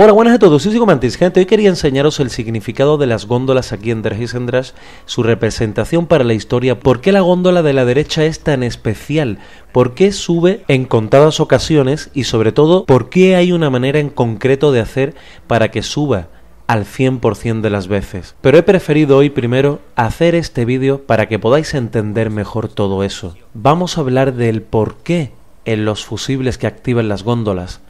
Hola, buenas a todos, soy Mantis, Gente, hoy quería enseñaros el significado de las góndolas aquí en Sendras, su representación para la historia, por qué la góndola de la derecha es tan especial, por qué sube en contadas ocasiones y sobre todo, por qué hay una manera en concreto de hacer para que suba al 100% de las veces. Pero he preferido hoy primero hacer este vídeo para que podáis entender mejor todo eso. Vamos a hablar del por qué en los fusibles que activan las góndolas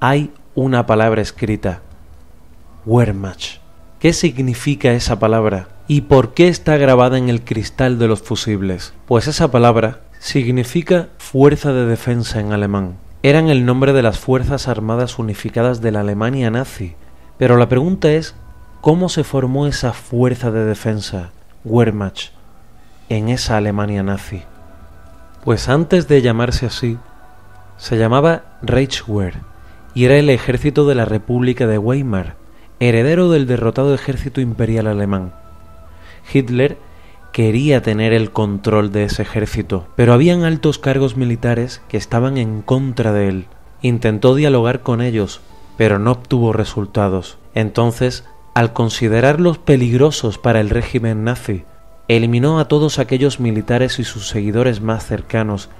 hay una palabra escrita, Wehrmacht. ¿Qué significa esa palabra? ¿Y por qué está grabada en el cristal de los fusibles? Pues esa palabra significa fuerza de defensa en alemán. Eran el nombre de las Fuerzas Armadas Unificadas de la Alemania nazi. Pero la pregunta es, ¿cómo se formó esa fuerza de defensa, Wehrmacht, en esa Alemania nazi? Pues antes de llamarse así, se llamaba Reichswehr y era el ejército de la República de Weimar, heredero del derrotado ejército imperial alemán. Hitler quería tener el control de ese ejército, pero habían altos cargos militares que estaban en contra de él. Intentó dialogar con ellos, pero no obtuvo resultados. Entonces, al considerarlos peligrosos para el régimen nazi, eliminó a todos aquellos militares y sus seguidores más cercanos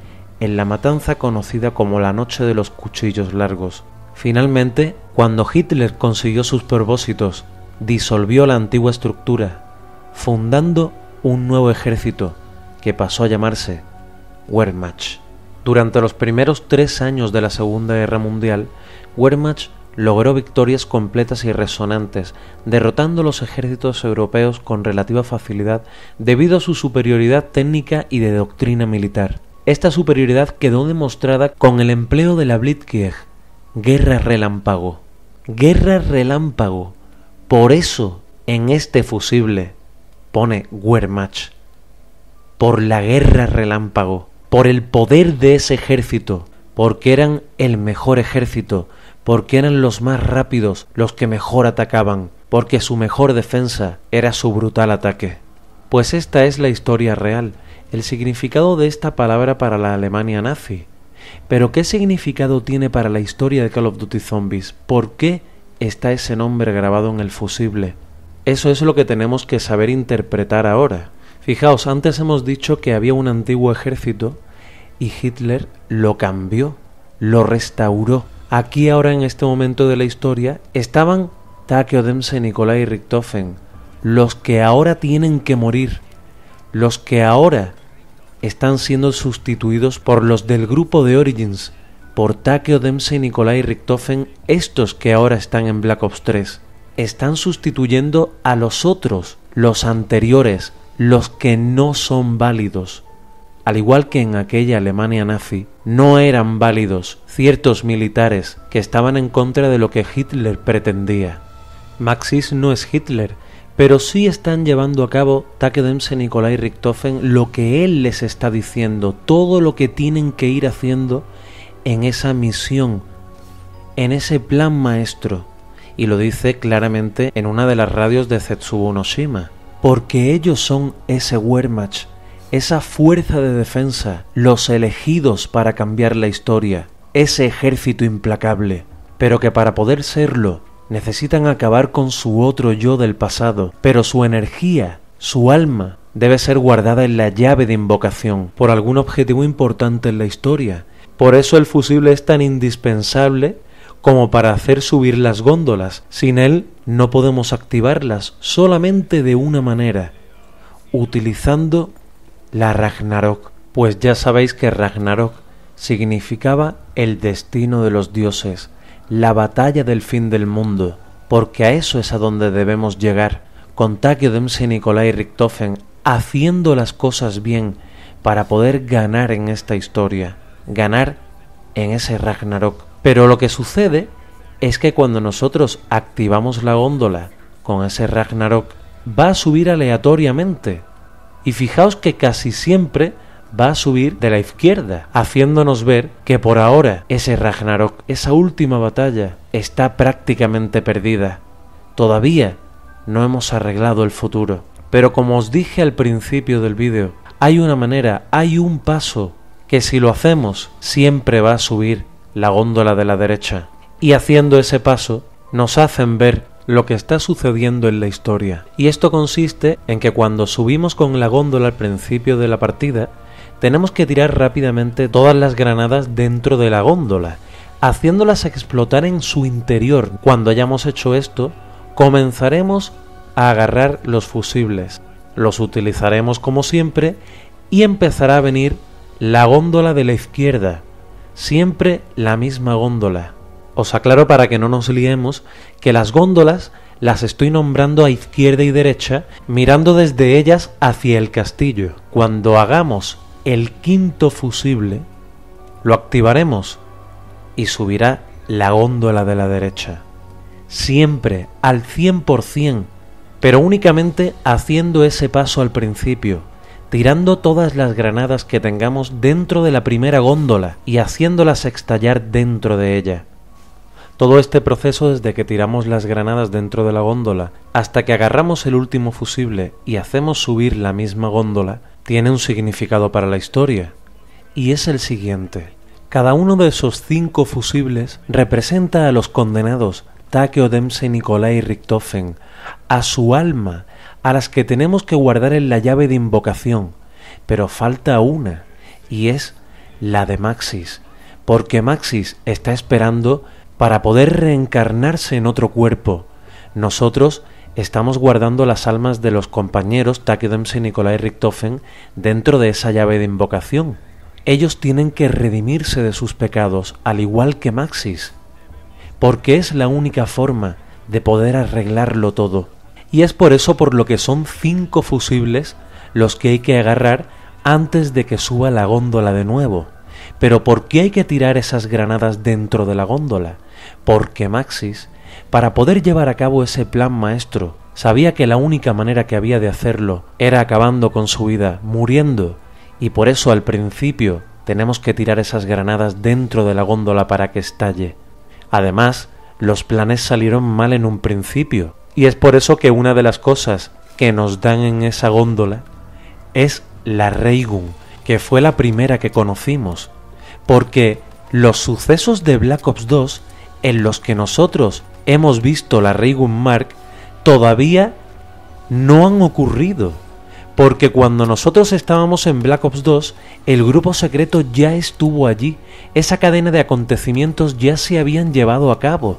en la matanza conocida como la Noche de los Cuchillos Largos, Finalmente, cuando Hitler consiguió sus propósitos, disolvió la antigua estructura, fundando un nuevo ejército que pasó a llamarse Wehrmacht. Durante los primeros tres años de la Segunda Guerra Mundial, Wehrmacht logró victorias completas y resonantes, derrotando los ejércitos europeos con relativa facilidad debido a su superioridad técnica y de doctrina militar. Esta superioridad quedó demostrada con el empleo de la Blitzkrieg, Guerra relámpago. Guerra relámpago. Por eso en este fusible pone Wehrmacht. Por la guerra relámpago. Por el poder de ese ejército. Porque eran el mejor ejército. Porque eran los más rápidos. Los que mejor atacaban. Porque su mejor defensa era su brutal ataque. Pues esta es la historia real. El significado de esta palabra para la Alemania nazi pero ¿qué significado tiene para la historia de Call of Duty Zombies? ¿Por qué está ese nombre grabado en el fusible? Eso es lo que tenemos que saber interpretar ahora. Fijaos, antes hemos dicho que había un antiguo ejército y Hitler lo cambió, lo restauró. Aquí ahora en este momento de la historia estaban Takeo Dempsey, Nikolai Richtofen, los que ahora tienen que morir, los que ahora están siendo sustituidos por los del grupo de Origins, por Takeo Dempsey, Nikolai Richtofen, estos que ahora están en Black Ops 3. Están sustituyendo a los otros, los anteriores, los que no son válidos. Al igual que en aquella Alemania nazi, no eran válidos ciertos militares que estaban en contra de lo que Hitler pretendía. Maxis no es Hitler, pero sí están llevando a cabo Takedemse Nikolai Richtofen lo que él les está diciendo, todo lo que tienen que ir haciendo en esa misión, en ese plan maestro. Y lo dice claramente en una de las radios de Zetsubo Noshima. Porque ellos son ese Wehrmacht, esa fuerza de defensa, los elegidos para cambiar la historia, ese ejército implacable. Pero que para poder serlo Necesitan acabar con su otro yo del pasado, pero su energía, su alma, debe ser guardada en la llave de invocación por algún objetivo importante en la historia. Por eso el fusible es tan indispensable como para hacer subir las góndolas. Sin él no podemos activarlas solamente de una manera, utilizando la Ragnarok. Pues ya sabéis que Ragnarok significaba el destino de los dioses la batalla del fin del mundo, porque a eso es a donde debemos llegar, con Takio Dempsey, Nicolai Richtofen, haciendo las cosas bien para poder ganar en esta historia, ganar en ese Ragnarok. Pero lo que sucede es que cuando nosotros activamos la góndola con ese Ragnarok, va a subir aleatoriamente. Y fijaos que casi siempre va a subir de la izquierda, haciéndonos ver que por ahora ese Ragnarok, esa última batalla, está prácticamente perdida. Todavía no hemos arreglado el futuro. Pero como os dije al principio del vídeo, hay una manera, hay un paso, que si lo hacemos siempre va a subir la góndola de la derecha. Y haciendo ese paso, nos hacen ver lo que está sucediendo en la historia. Y esto consiste en que cuando subimos con la góndola al principio de la partida, tenemos que tirar rápidamente todas las granadas dentro de la góndola, haciéndolas explotar en su interior. Cuando hayamos hecho esto, comenzaremos a agarrar los fusibles. Los utilizaremos como siempre y empezará a venir la góndola de la izquierda. Siempre la misma góndola. Os aclaro para que no nos liemos que las góndolas las estoy nombrando a izquierda y derecha, mirando desde ellas hacia el castillo. Cuando hagamos el quinto fusible, lo activaremos y subirá la góndola de la derecha. Siempre al 100%, pero únicamente haciendo ese paso al principio, tirando todas las granadas que tengamos dentro de la primera góndola y haciéndolas estallar dentro de ella. Todo este proceso desde que tiramos las granadas dentro de la góndola hasta que agarramos el último fusible y hacemos subir la misma góndola tiene un significado para la historia, y es el siguiente. Cada uno de esos cinco fusibles representa a los condenados Takeo Dempsey, Nicolai y Richtofen, a su alma, a las que tenemos que guardar en la llave de invocación, pero falta una, y es la de Maxis, porque Maxis está esperando para poder reencarnarse en otro cuerpo. Nosotros estamos guardando las almas de los compañeros Taki y Nikolai Richtofen dentro de esa llave de invocación. Ellos tienen que redimirse de sus pecados, al igual que Maxis, porque es la única forma de poder arreglarlo todo. Y es por eso por lo que son cinco fusibles los que hay que agarrar antes de que suba la góndola de nuevo. Pero ¿por qué hay que tirar esas granadas dentro de la góndola? Porque Maxis para poder llevar a cabo ese plan maestro, sabía que la única manera que había de hacerlo era acabando con su vida, muriendo, y por eso al principio tenemos que tirar esas granadas dentro de la góndola para que estalle. Además, los planes salieron mal en un principio, y es por eso que una de las cosas que nos dan en esa góndola es la Reigun, que fue la primera que conocimos, porque los sucesos de Black Ops 2 en los que nosotros hemos visto la Reigum Mark todavía no han ocurrido. Porque cuando nosotros estábamos en Black Ops 2, el grupo secreto ya estuvo allí. Esa cadena de acontecimientos ya se habían llevado a cabo.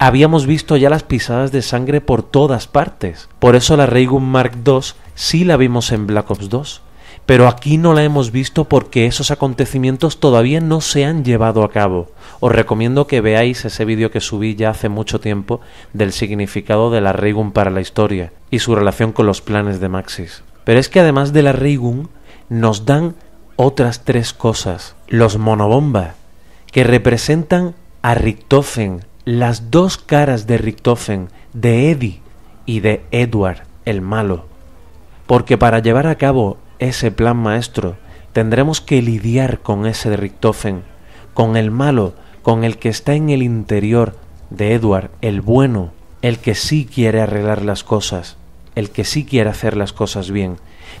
Habíamos visto ya las pisadas de sangre por todas partes. Por eso la Reigum Mark 2 sí la vimos en Black Ops 2 pero aquí no la hemos visto porque esos acontecimientos todavía no se han llevado a cabo. Os recomiendo que veáis ese vídeo que subí ya hace mucho tiempo del significado de la Reigum para la historia y su relación con los planes de Maxis. Pero es que además de la Reigum nos dan otras tres cosas, los Monobomba, que representan a Richtofen, las dos caras de Richtofen, de Eddie y de Edward, el malo. Porque para llevar a cabo ese plan maestro, tendremos que lidiar con ese Richtofen, con el malo, con el que está en el interior de Edward, el bueno, el que sí quiere arreglar las cosas, el que sí quiere hacer las cosas bien.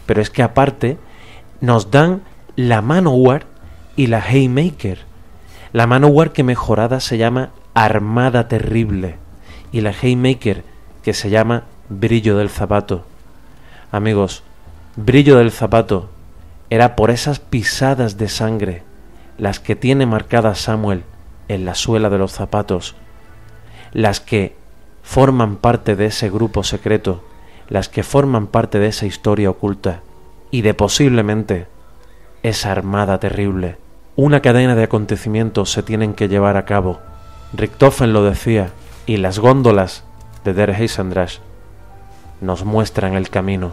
Pero es que aparte nos dan la Manowar y la Haymaker. La Manowar que mejorada se llama Armada Terrible y la Haymaker que se llama Brillo del Zapato. Amigos, brillo del zapato, era por esas pisadas de sangre, las que tiene marcada Samuel en la suela de los zapatos, las que forman parte de ese grupo secreto, las que forman parte de esa historia oculta y de posiblemente esa armada terrible. Una cadena de acontecimientos se tienen que llevar a cabo. Richtofen lo decía, y las góndolas de Der Heisendrash nos muestran el camino.